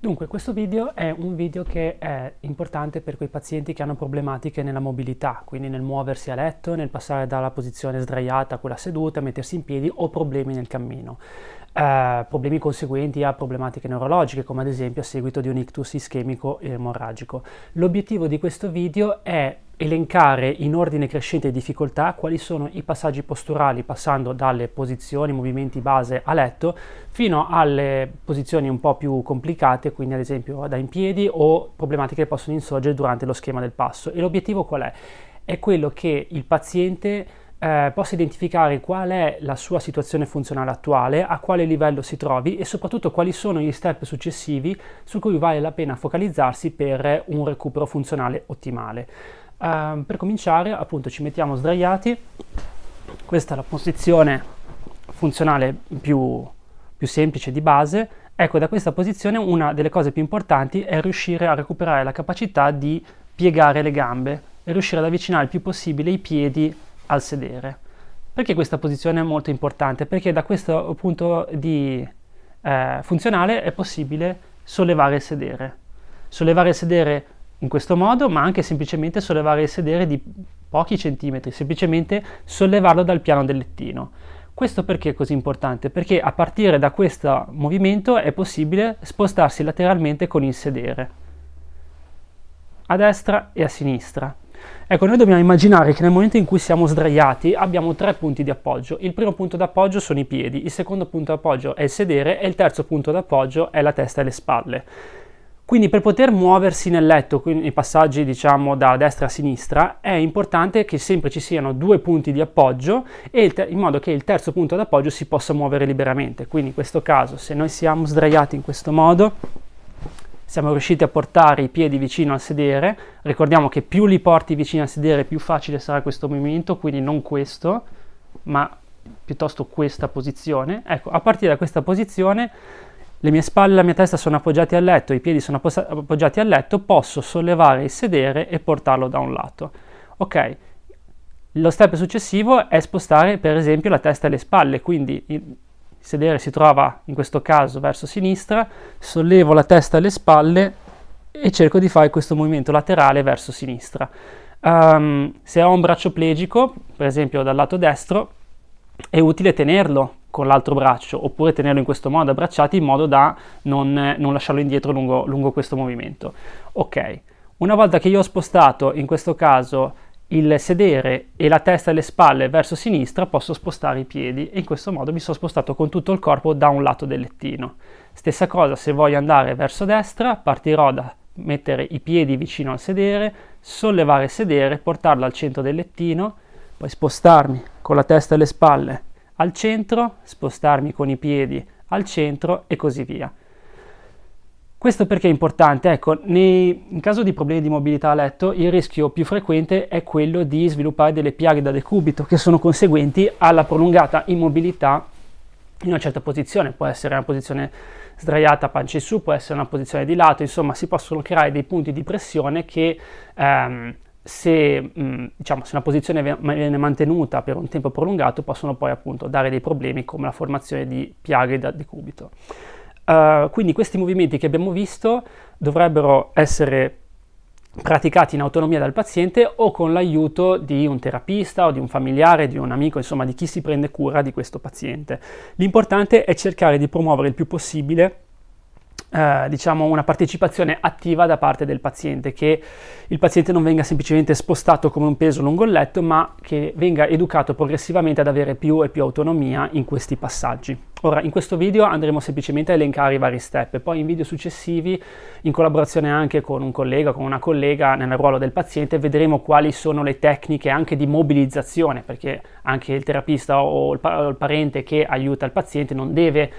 Dunque, questo video è un video che è importante per quei pazienti che hanno problematiche nella mobilità, quindi nel muoversi a letto, nel passare dalla posizione sdraiata a quella seduta, mettersi in piedi o problemi nel cammino. Eh, problemi conseguenti a problematiche neurologiche, come ad esempio a seguito di un ictus ischemico emorragico. L'obiettivo di questo video è elencare in ordine crescente di difficoltà quali sono i passaggi posturali passando dalle posizioni, movimenti base a letto fino alle posizioni un po' più complicate, quindi ad esempio da in piedi o problematiche che possono insorgere durante lo schema del passo. E l'obiettivo qual è? È quello che il paziente eh, possa identificare qual è la sua situazione funzionale attuale, a quale livello si trovi e soprattutto quali sono gli step successivi su cui vale la pena focalizzarsi per un recupero funzionale ottimale. Eh, per cominciare, appunto, ci mettiamo sdraiati. Questa è la posizione funzionale più più semplice di base, ecco da questa posizione una delle cose più importanti è riuscire a recuperare la capacità di piegare le gambe e riuscire ad avvicinare il più possibile i piedi al sedere. Perché questa posizione è molto importante? Perché da questo punto di eh, funzionale è possibile sollevare il sedere. Sollevare il sedere in questo modo, ma anche semplicemente sollevare il sedere di pochi centimetri, semplicemente sollevarlo dal piano del lettino. Questo perché è così importante? Perché a partire da questo movimento è possibile spostarsi lateralmente con il sedere, a destra e a sinistra. Ecco, noi dobbiamo immaginare che nel momento in cui siamo sdraiati abbiamo tre punti di appoggio. Il primo punto d'appoggio sono i piedi, il secondo punto d'appoggio è il sedere e il terzo punto d'appoggio è la testa e le spalle. Quindi per poter muoversi nel letto, nei passaggi diciamo da destra a sinistra, è importante che sempre ci siano due punti di appoggio te- in modo che il terzo punto d'appoggio si possa muovere liberamente. Quindi in questo caso se noi siamo sdraiati in questo modo, siamo riusciti a portare i piedi vicino al sedere, ricordiamo che più li porti vicino al sedere più facile sarà questo movimento, quindi non questo, ma piuttosto questa posizione. Ecco, a partire da questa posizione le mie spalle e la mia testa sono appoggiati al letto, i piedi sono appoggiati al letto, posso sollevare il sedere e portarlo da un lato. Ok, lo step successivo è spostare per esempio la testa e le spalle, quindi il sedere si trova in questo caso verso sinistra, sollevo la testa e le spalle e cerco di fare questo movimento laterale verso sinistra. Um, se ho un braccio plegico, per esempio dal lato destro, è utile tenerlo con l'altro braccio oppure tenerlo in questo modo abbracciati in modo da non, non lasciarlo indietro lungo, lungo questo movimento. Ok, una volta che io ho spostato in questo caso il sedere e la testa e le spalle verso sinistra posso spostare i piedi e in questo modo mi sono spostato con tutto il corpo da un lato del lettino. Stessa cosa se voglio andare verso destra, partirò da mettere i piedi vicino al sedere, sollevare il sedere, portarlo al centro del lettino, poi spostarmi con la testa e le spalle al centro, spostarmi con i piedi al centro e così via. Questo perché è importante? Ecco, nei, in caso di problemi di mobilità a letto, il rischio più frequente è quello di sviluppare delle piaghe da decubito che sono conseguenti alla prolungata immobilità in una certa posizione. Può essere una posizione sdraiata pancia in su, può essere una posizione di lato, insomma, si possono creare dei punti di pressione che ehm, se, mm, diciamo, se, una posizione viene mantenuta per un tempo prolungato possono poi appunto dare dei problemi come la formazione di piaghe da decubito. Uh, eh, quindi questi movimenti che abbiamo visto dovrebbero essere praticati in autonomia dal paziente o con l'aiuto di un terapista o di un familiare, di un amico, insomma di chi si prende cura di questo paziente. L'importante è cercare di promuovere il più possibile eh, diciamo una partecipazione attiva da parte del paziente, che il paziente non venga semplicemente spostato come un peso lungo il letto, ma che venga educato progressivamente ad avere più e più autonomia in questi passaggi. Ora, in questo video andremo semplicemente a elencare i vari step, poi in video successivi, in collaborazione anche con un collega, con una collega nel ruolo del paziente, vedremo quali sono le tecniche anche di mobilizzazione, perché anche il terapista o il, pa- o il parente che aiuta il paziente non deve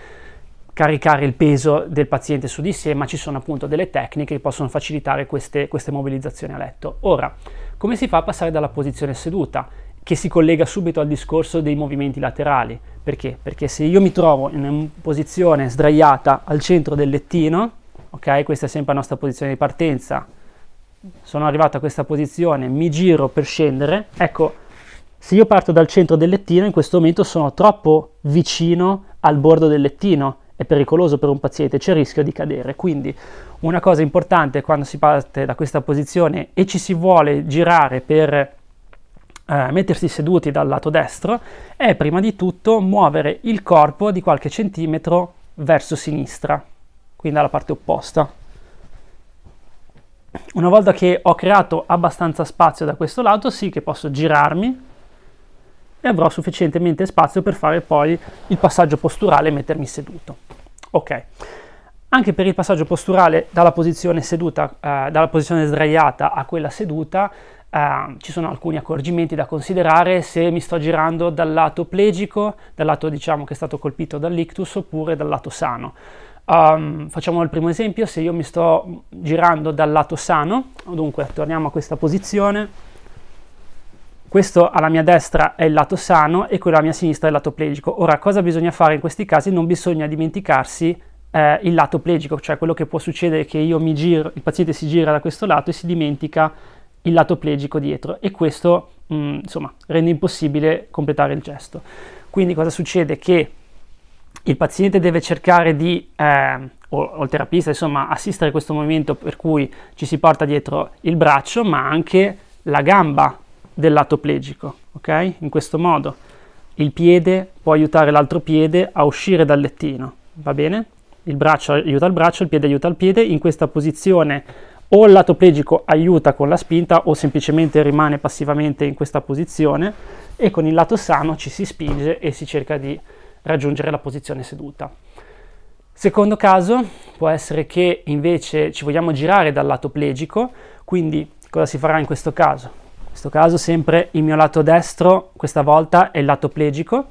caricare il peso del paziente su di sé, ma ci sono appunto delle tecniche che possono facilitare queste, queste mobilizzazioni a letto. Ora, come si fa a passare dalla posizione seduta? che si collega subito al discorso dei movimenti laterali. Perché? Perché se io mi trovo in posizione sdraiata al centro del lettino, ok, questa è sempre la nostra posizione di partenza, sono arrivato a questa posizione, mi giro per scendere, ecco, se io parto dal centro del lettino in questo momento sono troppo vicino al bordo del lettino è pericoloso per un paziente, c'è il rischio di cadere. Quindi una cosa importante quando si parte da questa posizione e ci si vuole girare per eh, mettersi seduti dal lato destro è prima di tutto muovere il corpo di qualche centimetro verso sinistra, quindi dalla parte opposta. Una volta che ho creato abbastanza spazio da questo lato, sì che posso girarmi e avrò sufficientemente spazio per fare poi il passaggio posturale e mettermi seduto. Ok. Anche per il passaggio posturale dalla posizione seduta, eh, dalla posizione sdraiata a quella seduta, eh, ci sono alcuni accorgimenti da considerare se mi sto girando dal lato plegico, dal lato diciamo che è stato colpito dall'ictus oppure dal lato sano. Um, facciamo il primo esempio, se io mi sto girando dal lato sano, dunque torniamo a questa posizione, questo alla mia destra è il lato sano e quello alla mia sinistra è il lato plegico. Ora, cosa bisogna fare in questi casi? Non bisogna dimenticarsi eh, il lato plegico, cioè quello che può succedere è che io mi giro, il paziente si gira da questo lato e si dimentica il lato plegico dietro e questo mh, mm, insomma rende impossibile completare il gesto. Quindi cosa succede? Che il paziente deve cercare di, eh, o, o, il terapista insomma, assistere a questo movimento per cui ci si porta dietro il braccio ma anche la gamba del lato plegico, ok? In questo modo il piede può aiutare l'altro piede a uscire dal lettino, va bene? Il braccio aiuta il braccio, il piede aiuta il piede, in questa posizione o il lato plegico aiuta con la spinta o semplicemente rimane passivamente in questa posizione e con il lato sano ci si spinge e si cerca di raggiungere la posizione seduta. Secondo caso può essere che invece ci vogliamo girare dal lato plegico, quindi cosa si farà in questo caso? in questo caso sempre il mio lato destro, questa volta è il lato plegico,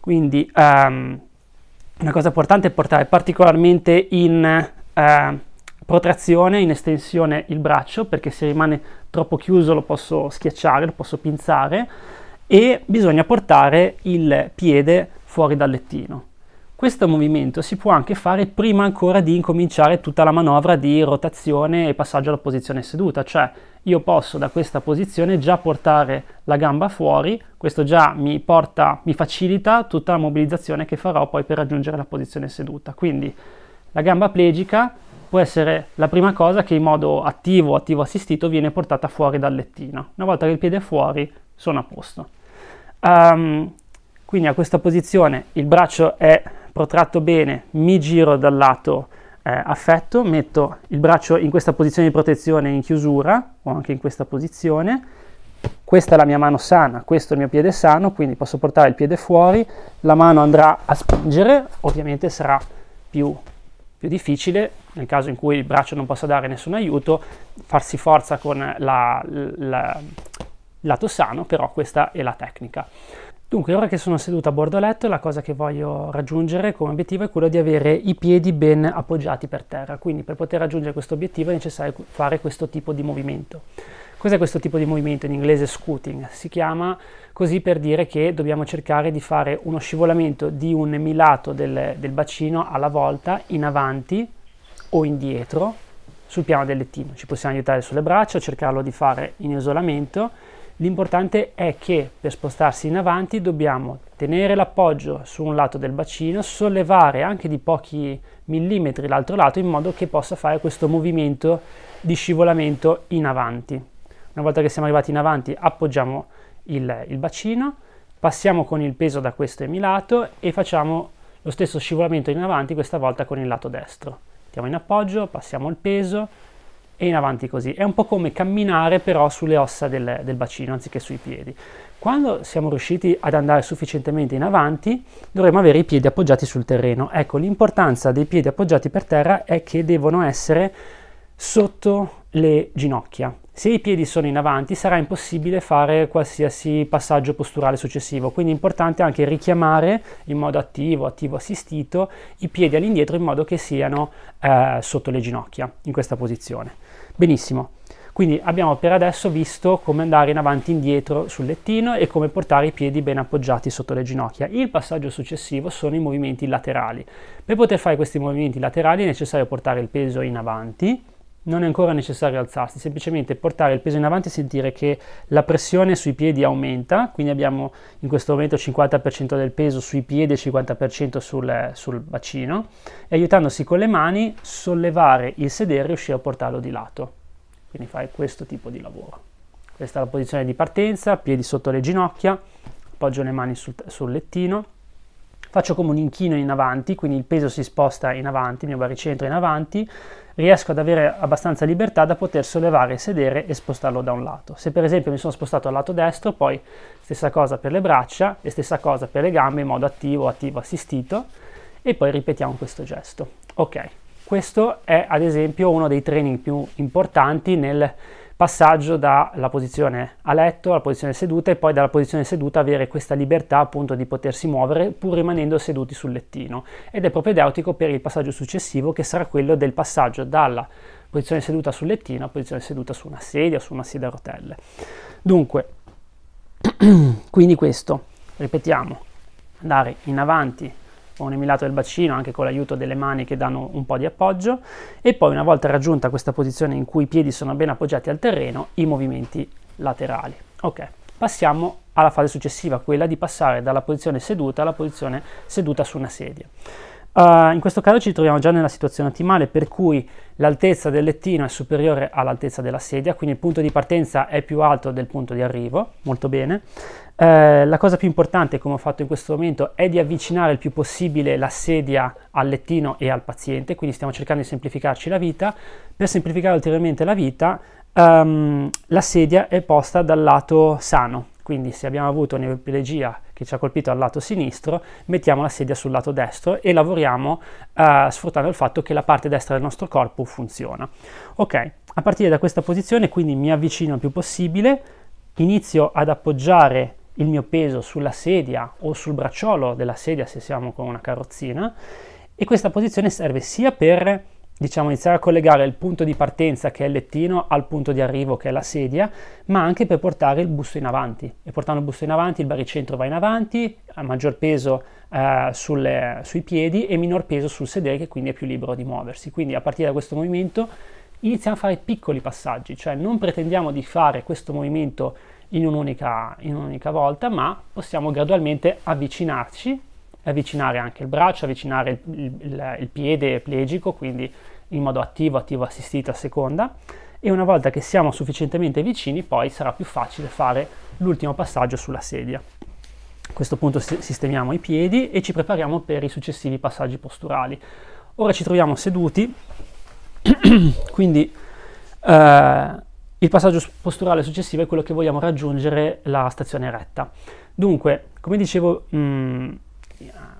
quindi um, una cosa importante è portare particolarmente in uh, protrazione, in estensione il braccio, perché se rimane troppo chiuso lo posso schiacciare, lo posso pinzare, e bisogna portare il piede fuori dal lettino. Questo movimento si può anche fare prima ancora di incominciare tutta la manovra di rotazione e passaggio alla posizione seduta, cioè io posso da questa posizione già portare la gamba fuori, questo già mi, porta, mi facilita tutta la mobilizzazione che farò poi per raggiungere la posizione seduta. Quindi la gamba plegica può essere la prima cosa che in modo attivo o attivo assistito viene portata fuori dal lettino. Una volta che il piede è fuori sono a posto. Um, quindi a questa posizione il braccio è protratto bene, mi giro dal lato eh, affetto, metto il braccio in questa posizione di protezione in chiusura o anche in questa posizione, questa è la mia mano sana, questo è il mio piede sano, quindi posso portare il piede fuori, la mano andrà a spingere, ovviamente sarà più, più difficile nel caso in cui il braccio non possa dare nessun aiuto, farsi forza con la, la, il lato sano, però questa è la tecnica. Dunque, ora che sono seduto a bordo letto, la cosa che voglio raggiungere come obiettivo è quello di avere i piedi ben appoggiati per terra, quindi per poter raggiungere questo obiettivo è necessario fare questo tipo di movimento. Cos'è questo tipo di movimento? In inglese scooting. Si chiama così per dire che dobbiamo cercare di fare uno scivolamento di un milato del, del bacino alla volta in avanti o indietro sul piano del lettino. Ci possiamo aiutare sulle braccia, cercarlo di fare in isolamento L'importante è che per spostarsi in avanti dobbiamo tenere l'appoggio su un lato del bacino, sollevare anche di pochi millimetri l'altro lato in modo che possa fare questo movimento di scivolamento in avanti. Una volta che siamo arrivati in avanti appoggiamo il, il bacino, passiamo con il peso da questo emilato e facciamo lo stesso scivolamento in avanti, questa volta con il lato destro. Mettiamo in appoggio, passiamo il peso, e in avanti così. È un po' come camminare però sulle ossa del, del bacino anziché sui piedi. Quando siamo riusciti ad andare sufficientemente in avanti, dovremo avere i piedi appoggiati sul terreno. Ecco, l'importanza dei piedi appoggiati per terra è che devono essere sotto le ginocchia. Se i piedi sono in avanti sarà impossibile fare qualsiasi passaggio posturale successivo, quindi è importante anche richiamare in modo attivo, attivo assistito, i piedi all'indietro in modo che siano eh, sotto le ginocchia in questa posizione. Benissimo. Quindi abbiamo per adesso visto come andare in avanti e indietro sul lettino e come portare i piedi ben appoggiati sotto le ginocchia. Il passaggio successivo sono i movimenti laterali. Per poter fare questi movimenti laterali è necessario portare il peso in avanti non è ancora necessario alzarsi, semplicemente portare il peso in avanti e sentire che la pressione sui piedi aumenta, quindi abbiamo in questo momento il 50% del peso sui piedi e il 50% sul, sul, bacino, e aiutandosi con le mani sollevare il sedere e riuscire a portarlo di lato. Quindi fare questo tipo di lavoro. Questa è la posizione di partenza, piedi sotto le ginocchia, appoggio le mani sul, sul lettino, faccio come un inchino in avanti, quindi il peso si sposta in avanti, il mio baricentro in avanti, riesco ad avere abbastanza libertà da poter sollevare il sedere e spostarlo da un lato. Se per esempio mi sono spostato al lato destro, poi stessa cosa per le braccia e stessa cosa per le gambe in modo attivo, attivo assistito e poi ripetiamo questo gesto. Ok, questo è ad esempio uno dei training più importanti nel passaggio dalla posizione a letto alla posizione seduta e poi dalla posizione seduta avere questa libertà appunto di potersi muovere pur rimanendo seduti sul lettino ed è propedeutico per il passaggio successivo che sarà quello del passaggio dalla posizione seduta sul lettino a posizione seduta su una sedia o su una sedia a rotelle. Dunque, quindi questo, ripetiamo, andare in avanti ho un emilato del bacino anche con l'aiuto delle mani che danno un po' di appoggio e poi una volta raggiunta questa posizione in cui i piedi sono ben appoggiati al terreno i movimenti laterali. Ok, passiamo alla fase successiva, quella di passare dalla posizione seduta alla posizione seduta su una sedia. Uh, in questo caso ci troviamo già nella situazione ottimale per cui l'altezza del lettino è superiore all'altezza della sedia, quindi il punto di partenza è più alto del punto di arrivo, molto bene. Uh, la cosa più importante, come ho fatto in questo momento, è di avvicinare il più possibile la sedia al lettino e al paziente, quindi stiamo cercando di semplificarci la vita. Per semplificare ulteriormente la vita, um, la sedia è posta dal lato sano, quindi se abbiamo avuto un'epilegia che ci ha colpito al lato sinistro, mettiamo la sedia sul lato destro e lavoriamo eh, sfruttando il fatto che la parte destra del nostro corpo funziona. Ok, a partire da questa posizione quindi mi avvicino il più possibile, inizio ad appoggiare il mio peso sulla sedia o sul bracciolo della sedia se siamo con una carrozzina e questa posizione serve sia per diciamo, iniziare a collegare il punto di partenza che è il lettino al punto di arrivo che è la sedia, ma anche per portare il busto in avanti. E portando il busto in avanti il baricentro va in avanti, ha maggior peso eh, sulle, sui piedi e minor peso sul sedere che quindi è più libero di muoversi. Quindi a partire da questo movimento iniziamo a fare piccoli passaggi, cioè non pretendiamo di fare questo movimento in un'unica, in un'unica volta, ma possiamo gradualmente avvicinarci avvicinare anche il braccio, avvicinare il, il, il piede plegico, quindi in modo attivo, attivo assistito a seconda e una volta che siamo sufficientemente vicini poi sarà più facile fare l'ultimo passaggio sulla sedia. A questo punto sistemiamo i piedi e ci prepariamo per i successivi passaggi posturali. Ora ci troviamo seduti, quindi eh, il passaggio posturale successivo è quello che vogliamo raggiungere la stazione retta. Dunque, come dicevo, mh, mm,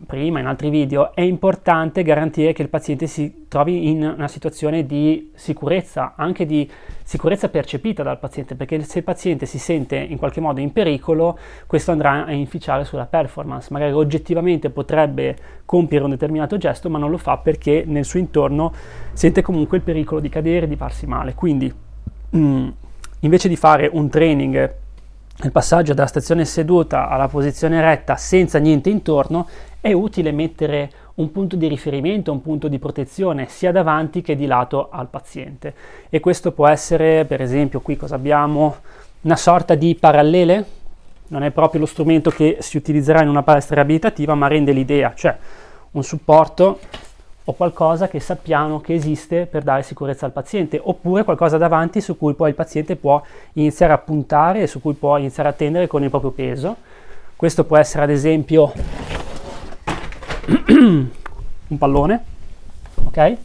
prima in altri video, è importante garantire che il paziente si trovi in una situazione di sicurezza, anche di sicurezza percepita dal paziente, perché se il paziente si sente in qualche modo in pericolo, questo andrà a inficiare sulla performance. Magari oggettivamente potrebbe compiere un determinato gesto, ma non lo fa perché nel suo intorno sente comunque il pericolo di cadere, di farsi male. Quindi, mm, invece di fare un training il passaggio dalla stazione seduta alla posizione retta senza niente intorno è utile mettere un punto di riferimento, un punto di protezione sia davanti che di lato al paziente. E questo può essere, per esempio, qui cosa abbiamo? Una sorta di parallele, non è proprio lo strumento che si utilizzerà in una palestra riabilitativa, ma rende l'idea, cioè un supporto o qualcosa che sappiamo che esiste per dare sicurezza al paziente, oppure qualcosa davanti su cui poi il paziente può iniziare a puntare e su cui può iniziare a tendere con il proprio peso. Questo può essere ad esempio un pallone, ok?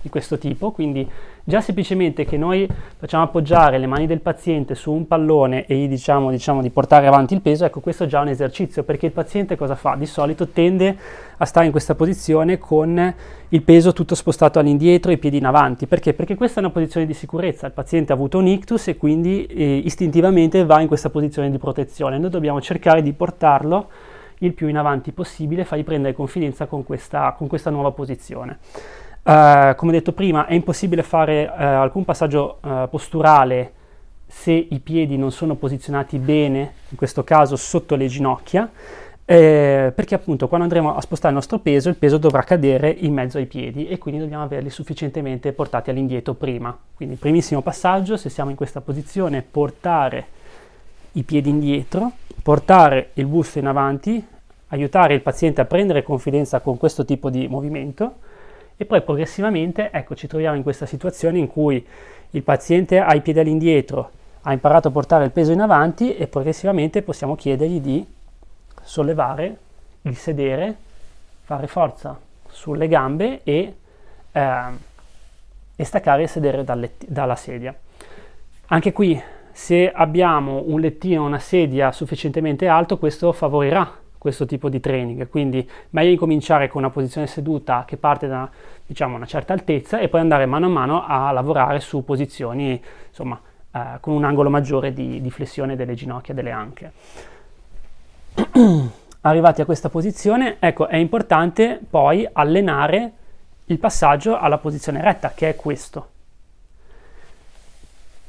Di questo tipo, quindi già semplicemente che noi facciamo appoggiare le mani del paziente su un pallone e gli diciamo, diciamo di portare avanti il peso, ecco questo è già un esercizio perché il paziente cosa fa? Di solito tende a stare in questa posizione con il peso tutto spostato all'indietro e i piedi in avanti, perché? Perché questa è una posizione di sicurezza, il paziente ha avuto un ictus e quindi eh, istintivamente va in questa posizione di protezione, noi dobbiamo cercare di portarlo il più in avanti possibile, fai prendere confidenza con questa, con questa nuova posizione. Uh, come detto prima, è impossibile fare uh, alcun passaggio uh, posturale se i piedi non sono posizionati bene, in questo caso sotto le ginocchia, eh, perché appunto quando andremo a spostare il nostro peso, il peso dovrà cadere in mezzo ai piedi e quindi dobbiamo averli sufficientemente portati all'indietro prima. Quindi primissimo passaggio, se siamo in questa posizione, portare i piedi indietro portare il busto in avanti, aiutare il paziente a prendere confidenza con questo tipo di movimento e poi progressivamente ecco, ci troviamo in questa situazione in cui il paziente ha i piedi all'indietro, ha imparato a portare il peso in avanti e progressivamente possiamo chiedergli di sollevare il sedere, fare forza sulle gambe e, eh, e staccare il sedere dalle, dalla sedia. Anche qui se abbiamo un lettino, una sedia sufficientemente alto, questo favorirà questo tipo di training, quindi meglio incominciare con una posizione seduta che parte da diciamo, una certa altezza e poi andare mano a mano a lavorare su posizioni insomma, eh, con un angolo maggiore di, di flessione delle ginocchia, e delle anche. Arrivati a questa posizione, ecco, è importante poi allenare il passaggio alla posizione retta, che è questo.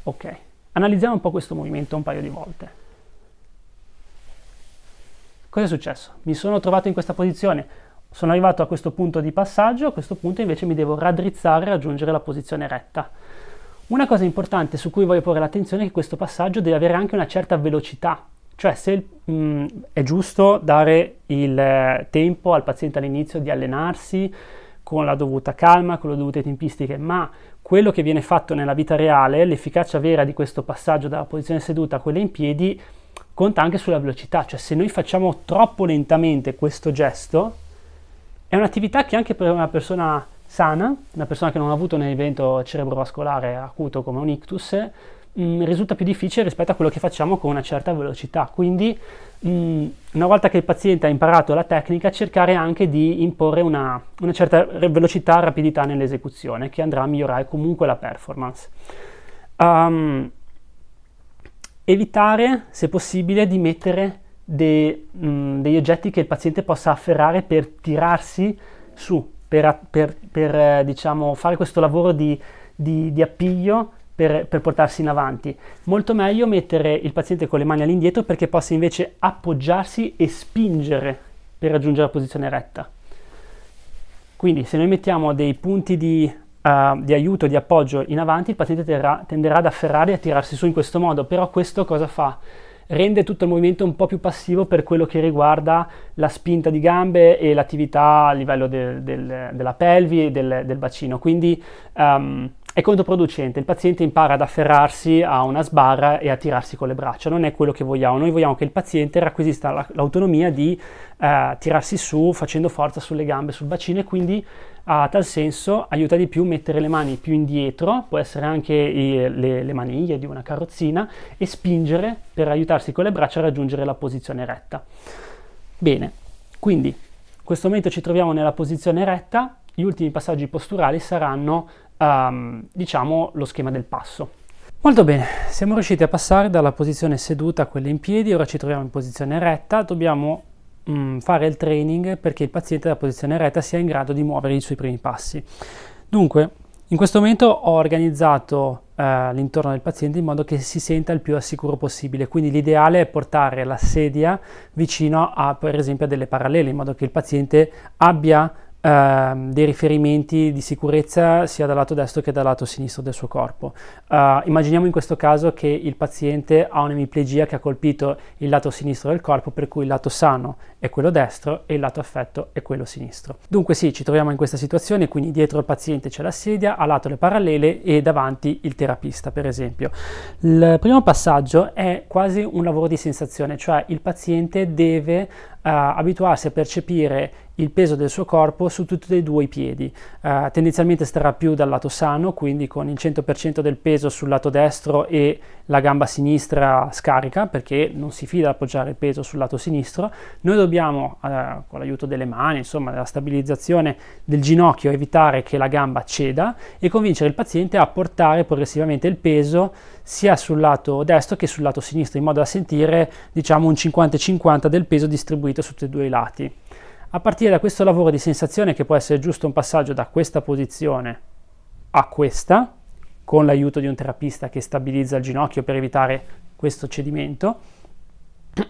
Ok. Analizziamo un po' questo movimento un paio di volte. Cosa è successo? Mi sono trovato in questa posizione, sono arrivato a questo punto di passaggio, a questo punto invece mi devo raddrizzare e raggiungere la posizione retta. Una cosa importante su cui voglio porre l'attenzione è che questo passaggio deve avere anche una certa velocità, cioè se mh, mm, è giusto dare il eh, tempo al paziente all'inizio di allenarsi con la dovuta calma, con le dovute tempistiche, ma quello che viene fatto nella vita reale, l'efficacia vera di questo passaggio dalla posizione seduta a quella in piedi, conta anche sulla velocità, cioè se noi facciamo troppo lentamente questo gesto, è un'attività che anche per una persona sana, una persona che non ha avuto un evento cerebrovascolare acuto come un ictus, mh, mm, risulta più difficile rispetto a quello che facciamo con una certa velocità. Quindi mh, mm, una volta che il paziente ha imparato la tecnica, cercare anche di imporre una, una certa velocità, e rapidità nell'esecuzione che andrà a migliorare comunque la performance. Um, evitare, se possibile, di mettere de, mh, mm, degli oggetti che il paziente possa afferrare per tirarsi su, per, per, per eh, diciamo, fare questo lavoro di, di, di appiglio per, per, portarsi in avanti. Molto meglio mettere il paziente con le mani all'indietro perché possa invece appoggiarsi e spingere per raggiungere la posizione retta. Quindi se noi mettiamo dei punti di, uh, di aiuto, di appoggio in avanti, il paziente terrà, tenderà ad afferrare e a tirarsi su in questo modo, però questo cosa fa? rende tutto il movimento un po' più passivo per quello che riguarda la spinta di gambe e l'attività a livello del, del, della pelvi e del, del bacino. Quindi um, è controproducente, il paziente impara ad afferrarsi a una sbarra e a tirarsi con le braccia, non è quello che vogliamo, noi vogliamo che il paziente riacquisisca l'autonomia di eh, tirarsi su facendo forza sulle gambe, sul bacino e quindi a tal senso aiuta di più mettere le mani più indietro, può essere anche i, le, le maniglie di una carrozzina e spingere per aiutarsi con le braccia a raggiungere la posizione retta. Bene, quindi in questo momento ci troviamo nella posizione retta, gli ultimi passaggi posturali saranno um, diciamo, lo schema del passo. Molto bene, siamo riusciti a passare dalla posizione seduta a quella in piedi, ora ci troviamo in posizione retta, dobbiamo mh, mm, fare il training perché il paziente da posizione retta sia in grado di muovere i suoi primi passi. Dunque, in questo momento ho organizzato eh, l'intorno del paziente in modo che si senta il più assicuro possibile, quindi l'ideale è portare la sedia vicino a per esempio a delle parallele in modo che il paziente abbia Uh, dei riferimenti di sicurezza sia dal lato destro che dal lato sinistro del suo corpo. Uh, immaginiamo in questo caso che il paziente ha un'emiplegia che ha colpito il lato sinistro del corpo, per cui il lato sano è quello destro e il lato affetto è quello sinistro. Dunque sì, ci troviamo in questa situazione, quindi dietro il paziente c'è la sedia, a lato le parallele e davanti il terapista, per esempio. Il primo passaggio è quasi un lavoro di sensazione, cioè il paziente deve uh, abituarsi a percepire il peso del suo corpo su tutti e due i piedi. Eh, tendenzialmente starà più dal lato sano, quindi con il 100% del peso sul lato destro e la gamba sinistra scarica perché non si fida ad appoggiare il peso sul lato sinistro. Noi dobbiamo, eh, con l'aiuto delle mani, insomma della stabilizzazione del ginocchio, evitare che la gamba ceda e convincere il paziente a portare progressivamente il peso sia sul lato destro che sul lato sinistro in modo da sentire diciamo un 50-50 del peso distribuito su tutti e due i lati. A partire da questo lavoro di sensazione, che può essere giusto un passaggio da questa posizione a questa, con l'aiuto di un terapista che stabilizza il ginocchio per evitare questo cedimento,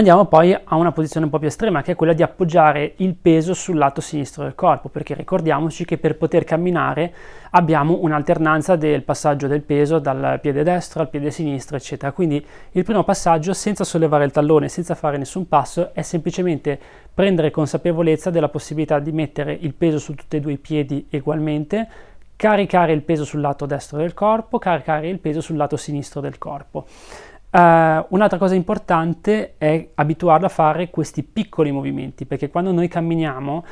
Andiamo poi a una posizione un po' più estrema, che è quella di appoggiare il peso sul lato sinistro del corpo, perché ricordiamoci che per poter camminare abbiamo un'alternanza del passaggio del peso dal piede destro al piede sinistro, eccetera. Quindi il primo passaggio, senza sollevare il tallone, senza fare nessun passo, è semplicemente prendere consapevolezza della possibilità di mettere il peso su tutti e due i piedi ugualmente, caricare il peso sul lato destro del corpo, caricare il peso sul lato sinistro del corpo. Uh, un'altra cosa importante è abituarlo a fare questi piccoli movimenti, perché quando noi camminiamo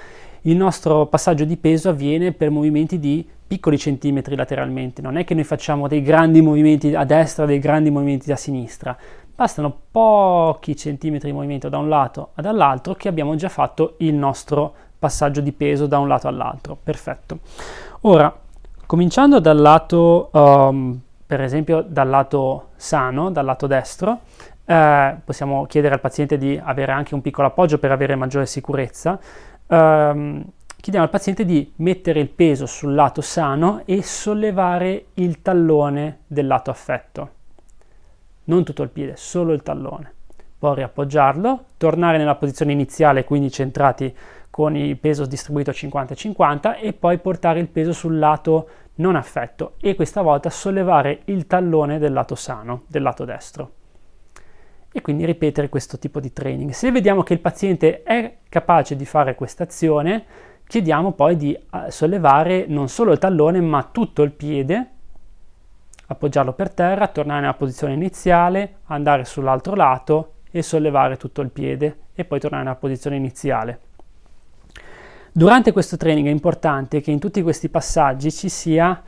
il nostro passaggio di peso avviene per movimenti di piccoli centimetri lateralmente, non è che noi facciamo dei grandi movimenti a destra, dei grandi movimenti a sinistra, bastano pochi centimetri di movimento da un lato ad all'altro che abbiamo già fatto il nostro passaggio di peso da un lato all'altro, perfetto. Ora, cominciando dal lato um, per esempio dal lato sano, dal lato destro, eh, possiamo chiedere al paziente di avere anche un piccolo appoggio per avere maggiore sicurezza. Eh, chiediamo al paziente di mettere il peso sul lato sano e sollevare il tallone del lato affetto. Non tutto il piede, solo il tallone. Poi riappoggiarlo, tornare nella posizione iniziale, quindi centrati con il peso distribuito 50-50 e poi portare il peso sul lato non affetto e questa volta sollevare il tallone del lato sano, del lato destro. E quindi ripetere questo tipo di training. Se vediamo che il paziente è capace di fare questa azione, chiediamo poi di eh, sollevare non solo il tallone ma tutto il piede, appoggiarlo per terra, tornare nella posizione iniziale, andare sull'altro lato e sollevare tutto il piede e poi tornare nella posizione iniziale. Durante questo training è importante che in tutti questi passaggi ci sia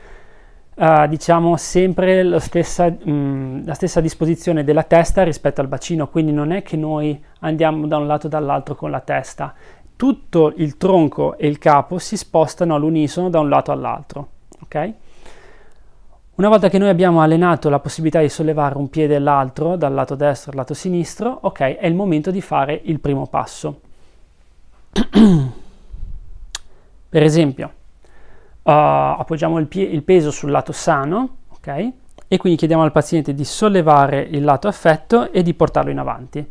Uh, diciamo sempre stessa, mh, mm, la stessa disposizione della testa rispetto al bacino, quindi non è che noi andiamo da un lato o dall'altro con la testa, tutto il tronco e il capo si spostano all'unisono da un lato all'altro, ok? Una volta che noi abbiamo allenato la possibilità di sollevare un piede e l'altro dal lato destro al lato sinistro, ok, è il momento di fare il primo passo. Per esempio, uh, appoggiamo il, pie- il, peso sul lato sano, ok? E quindi chiediamo al paziente di sollevare il lato affetto e di portarlo in avanti.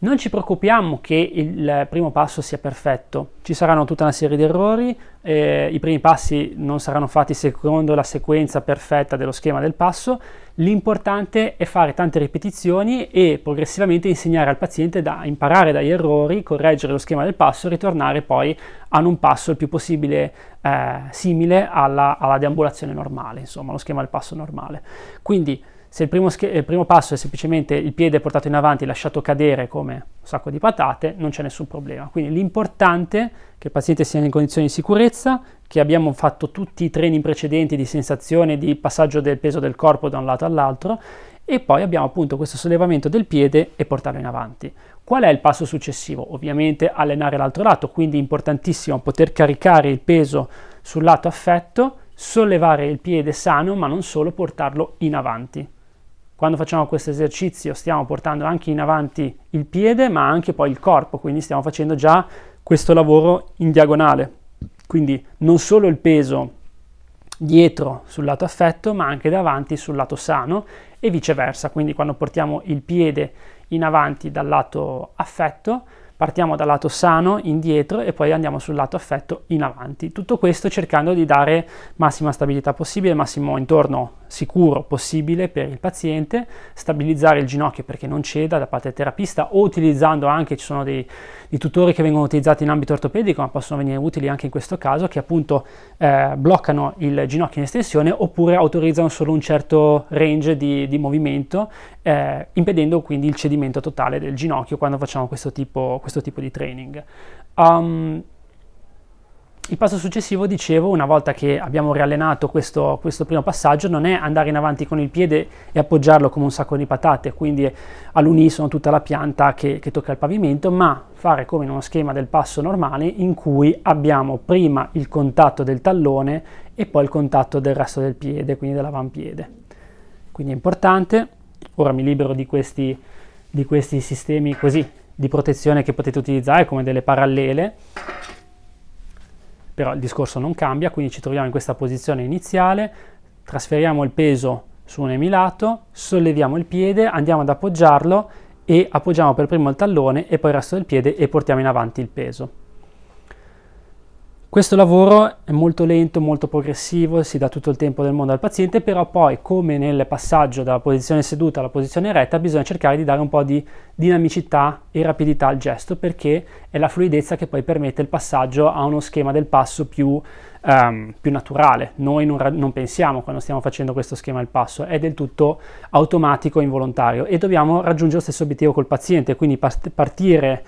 Non ci preoccupiamo che il primo passo sia perfetto, ci saranno tutta una serie di errori, eh, i primi passi non saranno fatti secondo la sequenza perfetta dello schema del passo, l'importante è fare tante ripetizioni e progressivamente insegnare al paziente da imparare dagli errori, correggere lo schema del passo e ritornare poi ad un passo il più possibile eh, simile alla, alla deambulazione normale, insomma, lo schema del passo normale. Quindi, se il primo, il eh, primo passo è semplicemente il piede portato in avanti e lasciato cadere come un sacco di patate, non c'è nessun problema. Quindi l'importante è che il paziente sia in condizioni di sicurezza, che abbiamo fatto tutti i training precedenti di sensazione di passaggio del peso del corpo da un lato all'altro e poi abbiamo appunto questo sollevamento del piede e portarlo in avanti. Qual è il passo successivo? Ovviamente allenare l'altro lato, quindi importantissimo poter caricare il peso sul lato affetto, sollevare il piede sano, ma non solo portarlo in avanti. Quando facciamo questo esercizio stiamo portando anche in avanti il piede ma anche poi il corpo, quindi stiamo facendo già questo lavoro in diagonale. Quindi non solo il peso dietro sul lato affetto ma anche davanti sul lato sano e viceversa, quindi quando portiamo il piede in avanti dal lato affetto Partiamo dal lato sano indietro e poi andiamo sul lato affetto in avanti. Tutto questo cercando di dare massima stabilità possibile, massimo intorno sicuro possibile per il paziente, stabilizzare il ginocchio perché non ceda da parte del terapista o utilizzando anche, ci sono dei, dei tutori che vengono utilizzati in ambito ortopedico ma possono venire utili anche in questo caso che appunto eh, bloccano il ginocchio in estensione oppure autorizzano solo un certo range di, di movimento eh, impedendo quindi il cedimento totale del ginocchio quando facciamo questo tipo, di questo tipo di training. Um, il passo successivo, dicevo, una volta che abbiamo riallenato questo, questo, primo passaggio, non è andare in avanti con il piede e appoggiarlo come un sacco di patate, quindi all'unisono tutta la pianta che, che tocca il pavimento, ma fare come in uno schema del passo normale in cui abbiamo prima il contatto del tallone e poi il contatto del resto del piede, quindi dell'avampiede. Quindi è importante, ora mi libero di questi, di questi sistemi così di protezione che potete utilizzare come delle parallele però il discorso non cambia quindi ci troviamo in questa posizione iniziale trasferiamo il peso su un emilato solleviamo il piede andiamo ad appoggiarlo e appoggiamo per primo il tallone e poi il resto del piede e portiamo in avanti il peso questo lavoro è molto lento, molto progressivo, si dà tutto il tempo del mondo al paziente, però poi come nel passaggio dalla posizione seduta alla posizione eretta, bisogna cercare di dare un po' di dinamicità e rapidità al gesto perché è la fluidezza che poi permette il passaggio a uno schema del passo più, um, più naturale. Noi non, non pensiamo quando stiamo facendo questo schema del passo, è del tutto automatico e involontario e dobbiamo raggiungere lo stesso obiettivo col paziente, quindi partire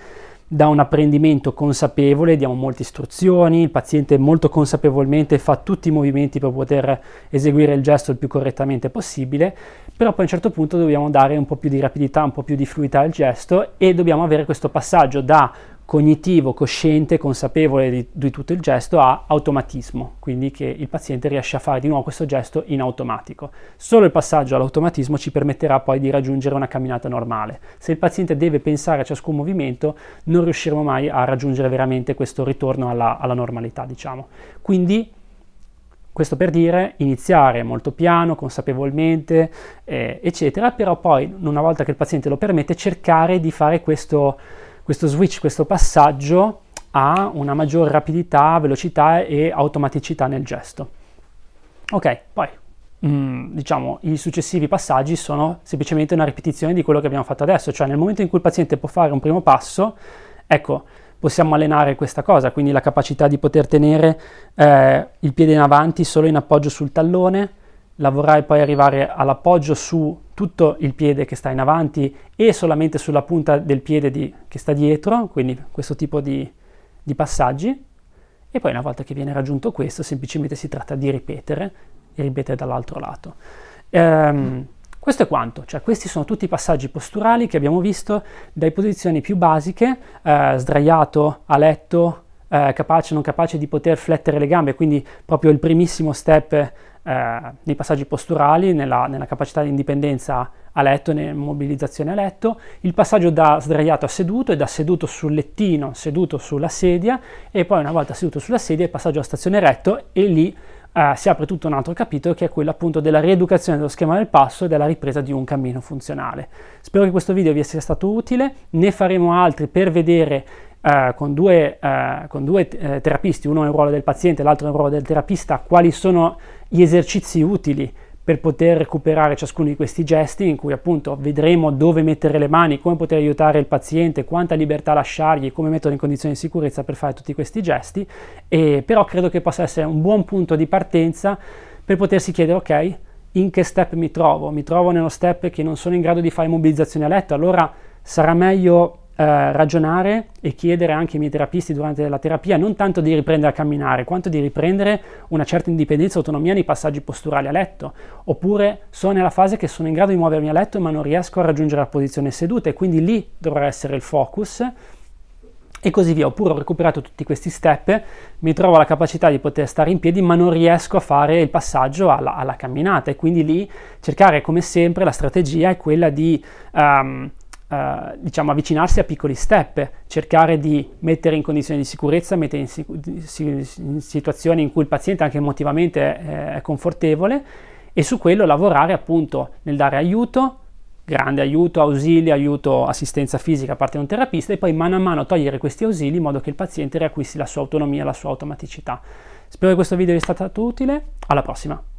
da un apprendimento consapevole, diamo molte istruzioni, il paziente molto consapevolmente fa tutti i movimenti per poter eseguire il gesto il più correttamente possibile, però poi a un certo punto dobbiamo dare un po' più di rapidità, un po' più di fluidità al gesto e dobbiamo avere questo passaggio da cognitivo, cosciente, consapevole di, di, tutto il gesto a automatismo, quindi che il paziente riesce a fare di nuovo questo gesto in automatico. Solo il passaggio all'automatismo ci permetterà poi di raggiungere una camminata normale. Se il paziente deve pensare a ciascun movimento, non riusciremo mai a raggiungere veramente questo ritorno alla, alla normalità, diciamo. Quindi questo per dire iniziare molto piano, consapevolmente, eh, eccetera, però poi una volta che il paziente lo permette cercare di fare questo questo switch, questo passaggio ha una maggior rapidità, velocità e automaticità nel gesto. Ok, poi Mm, diciamo, i successivi passaggi sono semplicemente una ripetizione di quello che abbiamo fatto adesso, cioè nel momento in cui il paziente può fare un primo passo, ecco, possiamo allenare questa cosa, quindi la capacità di poter tenere eh, il piede in avanti solo in appoggio sul tallone, lavorare e poi arrivare all'appoggio su tutto il piede che sta in avanti e solamente sulla punta del piede di, che sta dietro, quindi questo tipo di, di passaggi. E poi una volta che viene raggiunto questo, semplicemente si tratta di ripetere e ripetere dall'altro lato. Ehm, questo è quanto, cioè questi sono tutti i passaggi posturali che abbiamo visto dai posizioni più basiche, eh, sdraiato, a letto, eh, capace o non capace di poter flettere le gambe, quindi proprio il primissimo step eh, nei passaggi posturali, nella, nella, capacità di indipendenza a letto, nella mobilizzazione a letto, il passaggio da sdraiato a seduto e da seduto sul lettino, seduto sulla sedia e poi una volta seduto sulla sedia il passaggio a stazione retto e lì eh, si apre tutto un altro capitolo che è quello appunto della rieducazione dello schema del passo e della ripresa di un cammino funzionale. Spero che questo video vi sia stato utile, ne faremo altri per vedere eh, con due, eh, con due eh, terapisti, uno nel ruolo del paziente e l'altro nel ruolo del terapista, quali sono gli esercizi utili per poter recuperare ciascuno di questi gesti in cui appunto vedremo dove mettere le mani, come poter aiutare il paziente, quanta libertà lasciargli, come metterlo in condizioni di sicurezza per fare tutti questi gesti, e, però credo che possa essere un buon punto di partenza per potersi chiedere ok, in che step mi trovo? Mi trovo nello step che non sono in grado di fare mobilizzazione a letto, allora sarà meglio eh, ragionare e chiedere anche ai miei terapisti durante la terapia non tanto di riprendere a camminare, quanto di riprendere una certa indipendenza e autonomia nei passaggi posturali a letto. Oppure sono nella fase che sono in grado di muovermi a letto ma non riesco a raggiungere la posizione seduta e quindi lì dovrà essere il focus e così via. Oppure ho recuperato tutti questi step, mi trovo la capacità di poter stare in piedi, ma non riesco a fare il passaggio alla, alla camminata. E quindi lì cercare, come sempre, la strategia è quella di um, eh, diciamo, avvicinarsi a piccoli step, cercare di mettere in condizioni di sicurezza, mettere in, sic- in situazioni in cui il paziente anche emotivamente eh, è confortevole e su quello lavorare appunto nel dare aiuto, grande aiuto, ausili, aiuto, assistenza fisica a parte di un terapista e poi mano a mano togliere questi ausili in modo che il paziente riacquisti la sua autonomia, la sua automaticità. Spero che questo video vi sia stato utile, alla prossima!